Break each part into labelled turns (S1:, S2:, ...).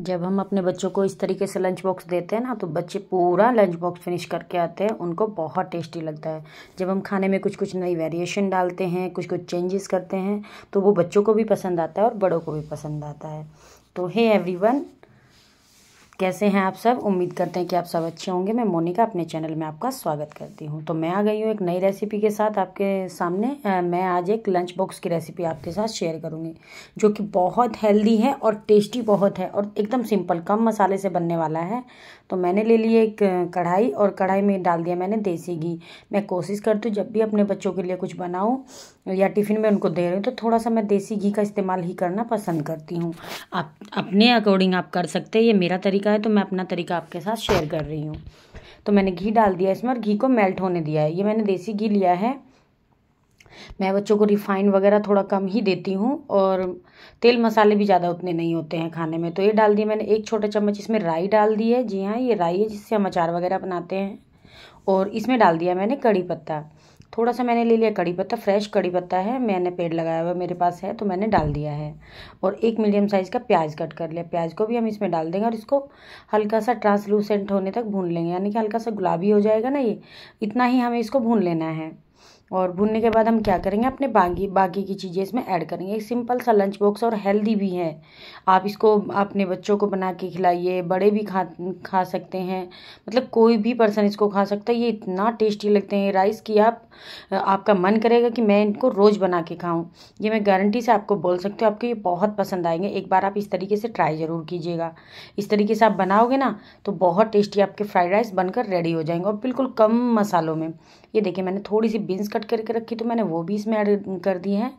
S1: जब हम अपने बच्चों को इस तरीके से लंच बॉक्स देते हैं ना तो बच्चे पूरा लंच बॉक्स फिनिश करके आते हैं उनको बहुत टेस्टी लगता है जब हम खाने में कुछ कुछ नई वेरिएशन डालते हैं कुछ कुछ चेंजेस करते हैं तो वो बच्चों को भी पसंद आता है और बड़ों को भी पसंद आता है तो हे एवरीवन कैसे हैं आप सब उम्मीद करते हैं कि आप सब अच्छे होंगे मैं मोनिका अपने चैनल में आपका स्वागत करती हूं तो मैं आ गई हूं एक नई रेसिपी के साथ आपके सामने आ, मैं आज एक लंच बॉक्स की रेसिपी आपके साथ शेयर करूंगी जो कि बहुत हेल्दी है और टेस्टी बहुत है और एकदम सिंपल कम मसाले से बनने वाला है तो मैंने ले ली एक कढ़ाई और कढ़ाई में डाल दिया मैंने देसी घी मैं कोशिश करती हूँ जब भी अपने बच्चों के लिए कुछ बनाऊँ या टिफ़िन में उनको दे रही हूँ तो थोड़ा सा मैं देसी घी का इस्तेमाल ही करना पसंद करती हूँ आप अपने अकॉर्डिंग आप कर सकते हैं ये मेरा तरीका तरीका है तो मैं अपना तरीका आपके साथ शेयर कर रही हूँ तो मैंने घी डाल दिया इसमें और घी को मेल्ट होने दिया है ये मैंने देसी घी लिया है मैं बच्चों को रिफाइंड वगैरह थोड़ा कम ही देती हूँ और तेल मसाले भी ज़्यादा उतने नहीं होते हैं खाने में तो ये डाल दिया मैंने एक छोटा चम्मच इसमें राई डाल दी है जी हाँ ये राई है जिससे हम अचार वगैरह बनाते हैं और इसमें डाल दिया मैंने कड़ी पत्ता थोड़ा सा मैंने ले लिया कड़ी पत्ता फ्रेश कड़ी पत्ता है मैंने पेड़ लगाया हुआ मेरे पास है तो मैंने डाल दिया है और एक मीडियम साइज़ का प्याज कट कर लिया प्याज को भी हम इसमें डाल देंगे और इसको हल्का सा ट्रांसलूसेंट होने तक भून लेंगे यानी कि हल्का सा गुलाबी हो जाएगा ना ये इतना ही हमें इसको भून लेना है और भुनने के बाद हम क्या करेंगे अपने बाकी बाकी की चीज़ें इसमें ऐड करेंगे एक सिंपल सा लंच बॉक्स और हेल्दी भी है आप इसको अपने बच्चों को बना के खिलाइए बड़े भी खा खा सकते हैं मतलब कोई भी पर्सन इसको खा सकता है ये इतना टेस्टी लगते हैं राइस की आप आपका मन करेगा कि मैं इनको रोज़ बना के खाऊँ ये मैं गारंटी से आपको बोल सकती हूँ आपको ये बहुत पसंद आएंगे एक बार आप इस तरीके से ट्राई ज़रूर कीजिएगा इस तरीके से आप बनाओगे ना तो बहुत टेस्टी आपके फ्राइड राइस बनकर रेडी हो जाएंगे और बिल्कुल कम मसालों में ये देखिए मैंने थोड़ी सी बीन्स कट कट करके रखी तो मैंने वो भी इसमें ऐड कर दी है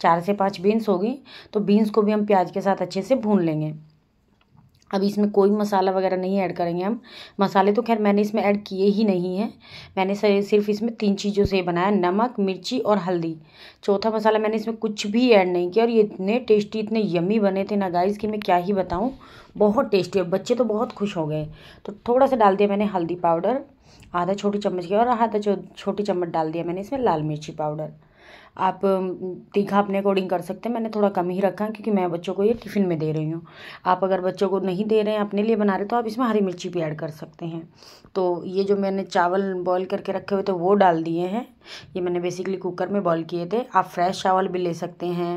S1: चार से पाँच बीन्स होगी तो बीन्स को भी हम प्याज के साथ अच्छे से भून लेंगे अभी इसमें कोई मसाला वगैरह नहीं ऐड करेंगे हम मसाले तो खैर मैंने इसमें ऐड किए ही नहीं हैं मैंने सिर्फ इसमें तीन चीज़ों से बनाया नमक मिर्ची और हल्दी चौथा मसाला मैंने इसमें कुछ भी ऐड नहीं किया और ये इतने टेस्टी इतने यमी बने थे ना गाइस कि मैं क्या ही बताऊँ बहुत टेस्टी और बच्चे तो बहुत खुश हो गए तो थोड़ा सा डाल दिया मैंने हल्दी पाउडर आधा छोटी चम्मच किया और आधा छोटी चम्मच डाल दिया मैंने इसमें लाल मिर्ची पाउडर आप तीखा अपने अकॉर्डिंग कर सकते हैं मैंने थोड़ा कम ही रखा है क्योंकि मैं बच्चों को ये टिफ़िन में दे रही हूँ आप अगर बच्चों को नहीं दे रहे हैं अपने लिए बना रहे तो आप इसमें हरी मिर्ची भी ऐड कर सकते हैं तो ये जो मैंने चावल बॉईल करके रखे हुए थे वो डाल दिए हैं ये मैंने बेसिकली कुकर में बॉयल किए थे आप फ्रेश चावल भी ले सकते हैं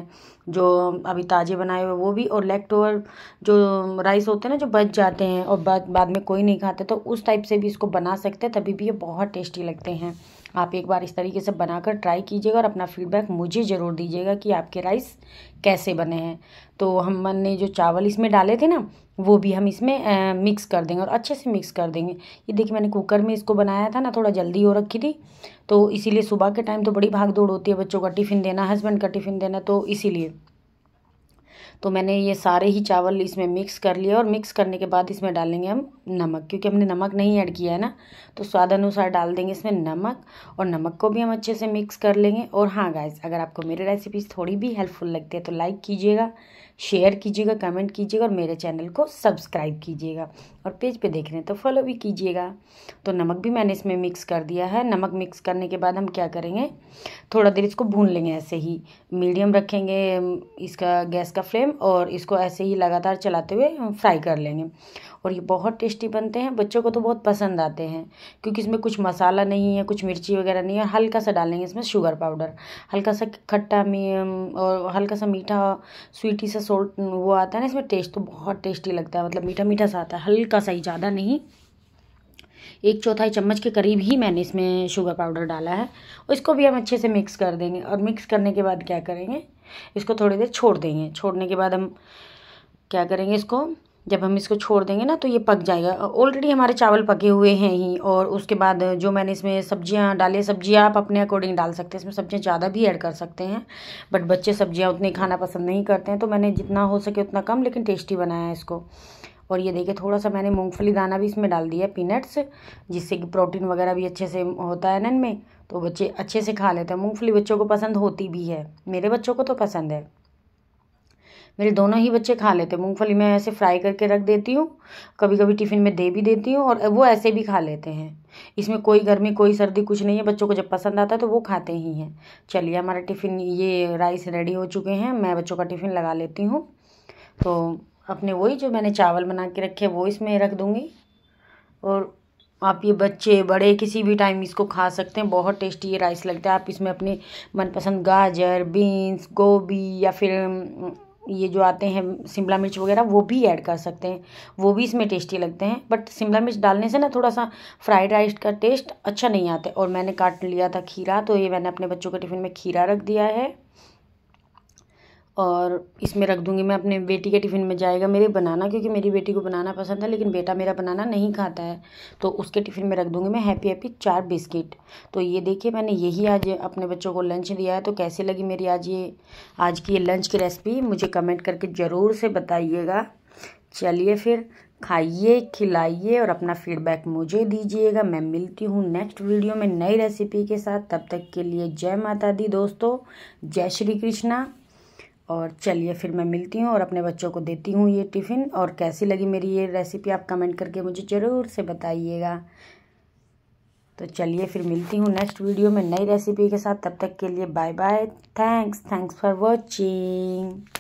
S1: जो अभी ताज़े बनाए हुए वो भी और लेफ्ट ओवर जो राइस होते हैं ना जो बच जाते हैं और बाद में कोई नहीं खाते तो उस टाइप से भी इसको बना सकते हैं तभी भी ये बहुत टेस्टी लगते हैं आप एक बार इस तरीके से बनाकर ट्राई कीजिएगा और अपना फीडबैक मुझे ज़रूर दीजिएगा कि आपके राइस कैसे बने हैं तो हमने जो चावल इसमें डाले थे ना वो भी हम इसमें मिक्स कर देंगे और अच्छे से मिक्स कर देंगे ये देखिए मैंने कुकर में इसको बनाया था ना थोड़ा जल्दी हो रखी थी तो इसीलिए सुबह के टाइम तो बड़ी भाग दौड़ होती है बच्चों का टिफ़िन देना हस्बैंड का टिफ़िन देना तो इसीलिए तो मैंने ये सारे ही चावल इसमें मिक्स कर लिए और मिक्स करने के बाद इसमें डालेंगे हम नमक क्योंकि हमने नमक नहीं ऐड किया है ना तो स्वाद अनुसार डाल देंगे इसमें नमक और नमक को भी हम अच्छे से मिक्स कर लेंगे और हाँ गाइज अगर आपको मेरी रेसिपीज़ थोड़ी भी हेल्पफुल लगती है तो लाइक कीजिएगा शेयर कीजिएगा कमेंट कीजिएगा और मेरे चैनल को सब्सक्राइब कीजिएगा और पेज पे देख रहे हैं तो फॉलो भी कीजिएगा तो नमक भी मैंने इसमें मिक्स कर दिया है नमक मिक्स करने के बाद हम क्या करेंगे थोड़ा देर इसको भून लेंगे ऐसे ही मीडियम रखेंगे इसका गैस का फ्लेम और इसको ऐसे ही लगातार चलाते हुए हम फ्राई कर लेंगे और ये बहुत टेस्टी बनते हैं बच्चों को तो बहुत पसंद आते हैं क्योंकि इसमें कुछ मसाला नहीं है कुछ मिर्ची वगैरह नहीं है हल्का सा डालेंगे इसमें शुगर पाउडर हल्का सा खट्टा और हल्का सा मीठा स्वीटी सा सोल्ट वो आता है ना इसमें टेस्ट तो बहुत टेस्टी लगता है मतलब मीठा मीठा सा आता है हल्का सा ही ज़्यादा नहीं एक चौथाई चम्मच के करीब ही मैंने इसमें शुगर पाउडर डाला है इसको भी हम अच्छे से मिक्स कर देंगे और मिक्स करने के बाद क्या करेंगे इसको थोड़ी देर छोड़ देंगे छोड़ने के बाद हम क्या करेंगे इसको जब हम इसको छोड़ देंगे ना तो ये पक जाएगा ऑलरेडी हमारे चावल पके हुए हैं ही और उसके बाद जो मैंने इसमें सब्जियां डाले सब्जियां आप अपने अकॉर्डिंग डाल सकते हैं इसमें सब्जियां ज़्यादा भी ऐड कर सकते हैं बट बच्चे सब्जियां उतनी खाना पसंद नहीं करते हैं तो मैंने जितना हो सके उतना कम लेकिन टेस्टी बनाया है इसको और ये देखिए थोड़ा सा मैंने मूँगफली दाना भी इसमें डाल दिया पीनट्स जिससे कि प्रोटीन वगैरह भी अच्छे से होता है ना इनमें तो बच्चे अच्छे से खा लेते हैं मूँगफली बच्चों को पसंद होती भी है मेरे बच्चों को तो पसंद है मेरे दोनों ही बच्चे खा लेते हैं मूंगफली मैं ऐसे फ्राई करके रख देती हूँ कभी कभी टिफ़िन में दे भी देती हूँ और वो ऐसे भी खा लेते हैं इसमें कोई गर्मी कोई सर्दी कुछ नहीं है बच्चों को जब पसंद आता है तो वो खाते ही हैं चलिए हमारा टिफ़िन ये राइस रेडी हो चुके हैं मैं बच्चों का टिफ़िन लगा लेती हूँ तो अपने वही जो मैंने चावल बना के रखे वो इसमें रख दूँगी और आप ये बच्चे बड़े किसी भी टाइम इसको खा सकते हैं बहुत टेस्टी ये राइस लगता है आप इसमें अपने मनपसंद गाजर बीन्स गोभी या फिर ये जो आते हैं शिमला मिर्च वगैरह वो भी ऐड कर सकते हैं वो भी इसमें टेस्टी लगते हैं बट शिमला मिर्च डालने से ना थोड़ा सा फ्राइड राइस का टेस्ट अच्छा नहीं आता और मैंने काट लिया था खीरा तो ये मैंने अपने बच्चों के टिफ़िन में खीरा रख दिया है और इसमें रख दूँगी मैं अपने बेटी के टिफ़िन में जाएगा मेरे बनाना क्योंकि मेरी बेटी को बनाना पसंद है लेकिन बेटा मेरा बनाना नहीं खाता है तो उसके टिफ़िन में रख दूँगी मैं हैप्पी हैप्पी चार बिस्किट तो ये देखिए मैंने यही आज अपने बच्चों को लंच दिया है तो कैसे लगी मेरी आज ये आज की ये लंच की रेसिपी मुझे कमेंट करके ज़रूर से बताइएगा चलिए फिर खाइए खिलाइए और अपना फीडबैक मुझे दीजिएगा मैं मिलती हूँ नेक्स्ट वीडियो में नई रेसिपी के साथ तब तक के लिए जय माता दी दोस्तों जय श्री कृष्णा और चलिए फिर मैं मिलती हूँ और अपने बच्चों को देती हूँ ये टिफ़िन और कैसी लगी मेरी ये रेसिपी आप कमेंट करके मुझे ज़रूर से बताइएगा तो चलिए फिर मिलती हूँ नेक्स्ट वीडियो में नई रेसिपी के साथ तब तक के लिए bye bye thanks thanks for watching